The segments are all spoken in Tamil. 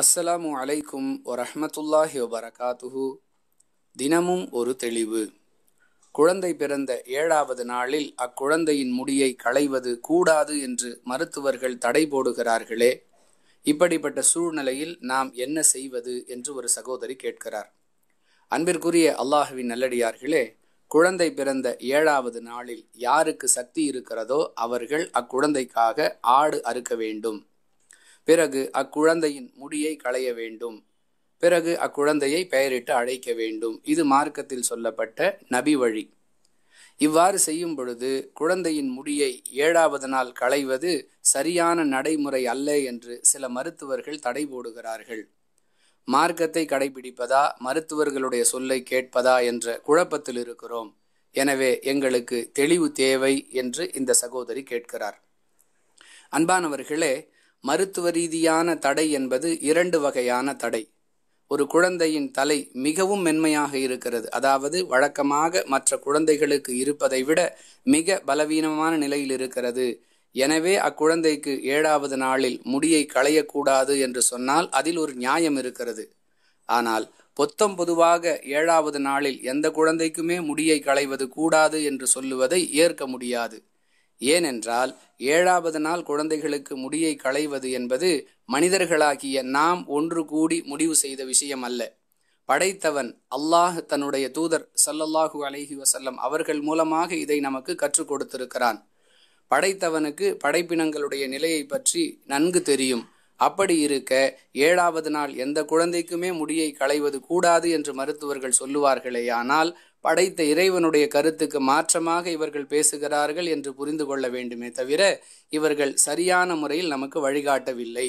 அஸ்ஸலாமு அலைக்கும் வரஹமத்துல்லாஹி வபரகாத்துஹு தினமும் ஒரு தெளிவு குழந்தை பிறந்த ஏழாவது நாளில் அக்குழந்தையின் முடியை களைவது கூடாது என்று மருத்துவர்கள் தடை போடுகிறார்களே இப்படிப்பட்ட சூழ்நிலையில் நாம் என்ன செய்வது என்று ஒரு சகோதரி கேட்கிறார் அன்பிற்குரிய அல்லாஹுவின் நல்லடியார்களே குழந்தை பிறந்த ஏழாவது நாளில் யாருக்கு சக்தி இருக்கிறதோ அவர்கள் அக்குழந்தைக்காக ஆடு அறுக்க வேண்டும் பிறகு அக்குழந்தையின் முடியை களைய வேண்டும் பிறகு அக்குழந்தையை பெயரிட்டு அழைக்க வேண்டும் இது மார்க்கத்தில் சொல்லப்பட்ட நபி வழி இவ்வாறு செய்யும் பொழுது குழந்தையின் முடியை ஏழாவது நாள் களைவது சரியான நடைமுறை அல்ல என்று சில மருத்துவர்கள் தடை போடுகிறார்கள் மார்க்கத்தை கடைபிடிப்பதா மருத்துவர்களுடைய சொல்லை கேட்பதா என்ற குழப்பத்தில் இருக்கிறோம் எனவே எங்களுக்கு தெளிவு தேவை என்று இந்த சகோதரி கேட்கிறார் அன்பானவர்களே மருத்துவ ரீதியான தடை என்பது இரண்டு வகையான தடை ஒரு குழந்தையின் தலை மிகவும் மென்மையாக இருக்கிறது அதாவது வழக்கமாக மற்ற குழந்தைகளுக்கு இருப்பதை விட மிக பலவீனமான நிலையில் இருக்கிறது எனவே அக்குழந்தைக்கு ஏழாவது நாளில் முடியை களையக்கூடாது என்று சொன்னால் அதில் ஒரு நியாயம் இருக்கிறது ஆனால் பொத்தம் பொதுவாக ஏழாவது நாளில் எந்த குழந்தைக்குமே முடியை களைவது கூடாது என்று சொல்லுவதை ஏற்க முடியாது ஏனென்றால் ஏழாவது நாள் குழந்தைகளுக்கு முடியை களைவது என்பது மனிதர்களாகிய நாம் ஒன்று கூடி முடிவு செய்த விஷயம் அல்ல படைத்தவன் அல்லாஹ் தன்னுடைய தூதர் சல்லல்லாஹூ அலஹி வசல்லம் அவர்கள் மூலமாக இதை நமக்கு கற்றுக் கொடுத்திருக்கிறான் படைத்தவனுக்கு படைப்பினங்களுடைய நிலையை பற்றி நன்கு தெரியும் அப்படி இருக்க ஏழாவது நாள் எந்த குழந்தைக்குமே முடியை களைவது கூடாது என்று மருத்துவர்கள் சொல்லுவார்களேயானால் படைத்த இறைவனுடைய கருத்துக்கு மாற்றமாக இவர்கள் பேசுகிறார்கள் என்று புரிந்து கொள்ள வேண்டுமே தவிர இவர்கள் சரியான முறையில் நமக்கு வழிகாட்டவில்லை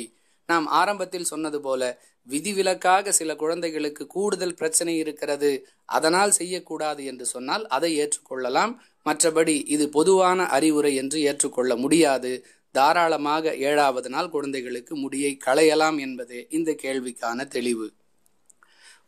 நாம் ஆரம்பத்தில் சொன்னது போல விதிவிலக்காக சில குழந்தைகளுக்கு கூடுதல் பிரச்சனை இருக்கிறது அதனால் செய்யக்கூடாது என்று சொன்னால் அதை ஏற்றுக்கொள்ளலாம் மற்றபடி இது பொதுவான அறிவுரை என்று ஏற்றுக்கொள்ள முடியாது தாராளமாக ஏழாவது நாள் குழந்தைகளுக்கு முடியை களையலாம் என்பதே இந்த கேள்விக்கான தெளிவு